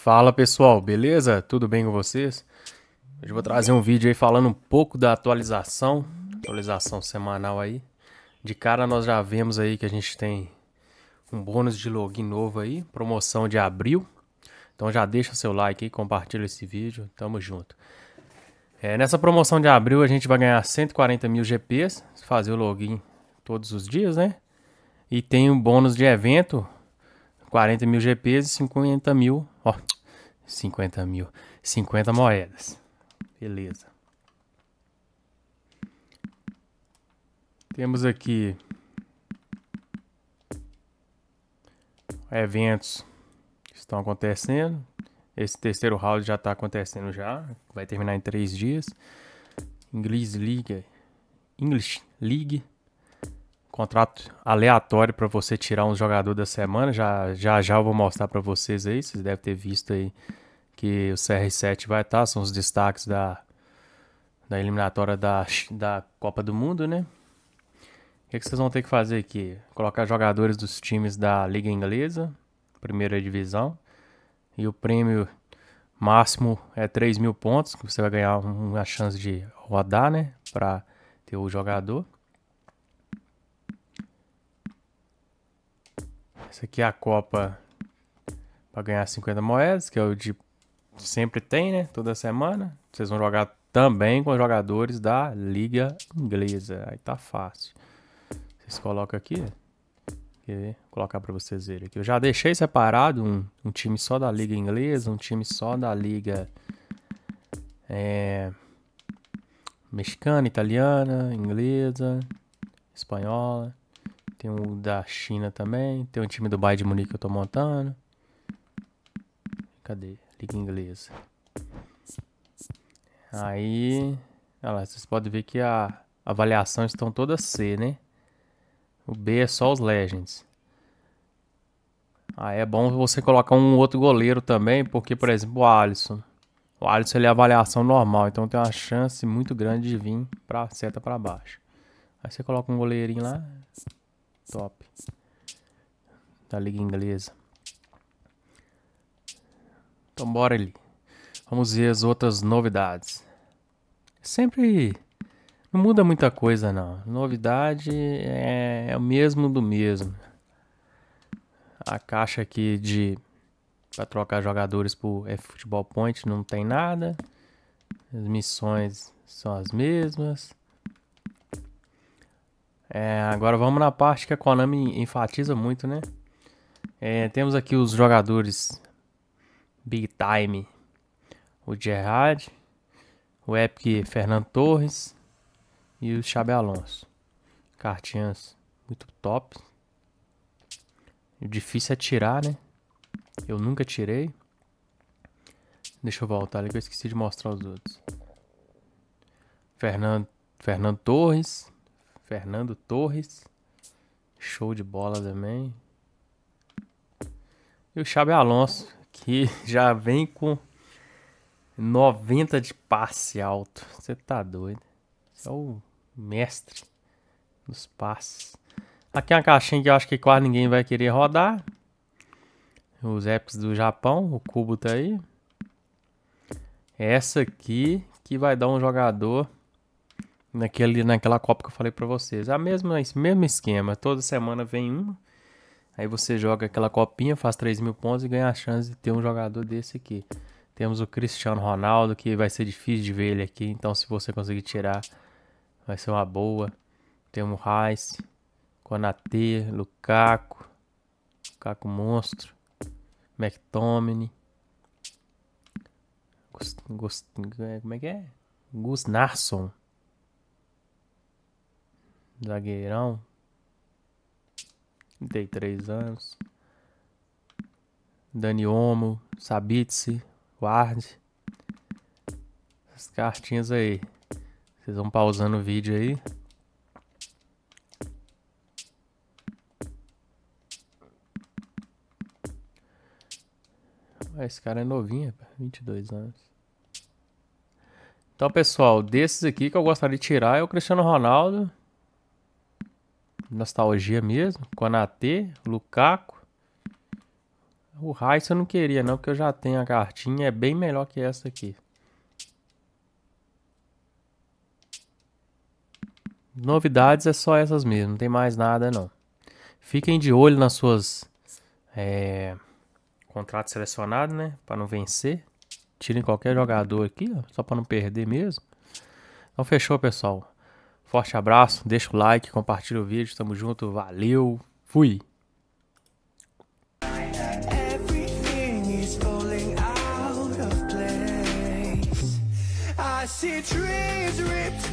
Fala pessoal, beleza? Tudo bem com vocês? Hoje eu vou trazer um vídeo aí falando um pouco da atualização, atualização semanal aí. De cara nós já vemos aí que a gente tem um bônus de login novo aí, promoção de abril. Então já deixa seu like aí, compartilha esse vídeo, tamo junto. É, nessa promoção de abril a gente vai ganhar 140 mil GPs, fazer o login todos os dias, né? E tem um bônus de evento, 40 mil GPs e 50 mil, ó, 50 mil, 50 moedas. Beleza. Temos aqui eventos que estão acontecendo. Esse terceiro round já está acontecendo já, vai terminar em três dias. English League, English League contrato aleatório para você tirar um jogador da semana. Já já, já eu vou mostrar para vocês aí. Vocês devem ter visto aí que o CR7 vai estar. Tá, são os destaques da, da eliminatória da, da Copa do Mundo, né? O que, que vocês vão ter que fazer aqui? Colocar jogadores dos times da Liga Inglesa, primeira divisão. E o prêmio máximo é 3 mil pontos, que você vai ganhar uma chance de rodar, né? Para ter o jogador. Isso aqui é a copa para ganhar 50 moedas, que é o de sempre tem, né? Toda semana. Vocês vão jogar também com os jogadores da liga inglesa. Aí tá fácil. Vocês colocam aqui, né? Vou colocar para vocês verem aqui. Eu já deixei separado um, um, time só da liga inglesa, um time só da liga é, mexicana, italiana, inglesa, espanhola. Tem o da China também. Tem o time do Bayern de Munique que eu tô montando. Cadê? Liga inglesa. Aí. Olha lá, vocês podem ver que a avaliação estão todas C, né? O B é só os Legends. Aí é bom você colocar um outro goleiro também, porque, por exemplo, o Alisson. O Alisson ele é avaliação normal, então tem uma chance muito grande de vir pra seta para baixo. Aí você coloca um goleirinho lá, top da Liga Inglesa. Então bora ali. Vamos ver as outras novidades. Sempre não muda muita coisa não. Novidade é, é o mesmo do mesmo. A caixa aqui de para trocar jogadores por é Futebol Point não tem nada. As missões são as mesmas. É, agora vamos na parte que a Konami enfatiza muito, né? É, temos aqui os jogadores Big Time, o Gerard, o Epic Fernando Torres e o Xabi Alonso. Cartinhas muito top. O difícil é tirar, né? Eu nunca tirei. Deixa eu voltar ali que eu esqueci de mostrar os outros. Fernando, Fernando Torres, Fernando Torres. Show de bola também. E o Xabi Alonso, que já vem com 90 de passe alto. Você tá doido. é o mestre dos passes. Aqui é uma caixinha que eu acho que quase ninguém vai querer rodar. Os apps do Japão, o cubo tá aí. Essa aqui que vai dar um jogador naquele, naquela Copa que eu falei para vocês. A mesma, esse mesmo esquema, toda semana vem um aí você joga aquela copinha, faz 3 mil pontos e ganha a chance de ter um jogador desse aqui. Temos o Cristiano Ronaldo, que vai ser difícil de ver ele aqui, então se você conseguir tirar, vai ser uma boa. Temos o Rice, Konate, Lukaku, Lukaku Monstro, McTominay, Gust, Gust, é, como é que é? Gustnarsson, Zagueirão. 33 anos. Dani Olmo, Sabitze, Ward. Essas cartinhas aí. Vocês vão pausando o vídeo aí. Ah, esse cara é novinho, 22 anos. Então, pessoal, desses aqui que eu gostaria de tirar é o Cristiano Ronaldo nostalgia mesmo. Konatê, Lukaku. O Rice eu não queria não, porque eu já tenho a cartinha. É bem melhor que essa aqui. novidades é só essas mesmo, não tem mais nada não. Fiquem de olho nas suas é, contratos selecionados, né, para não vencer. Tirem qualquer jogador aqui, ó, só para não perder mesmo. Então fechou, pessoal. Forte abraço, deixa o like, compartilha o vídeo, tamo junto, valeu, fui! see trees ripped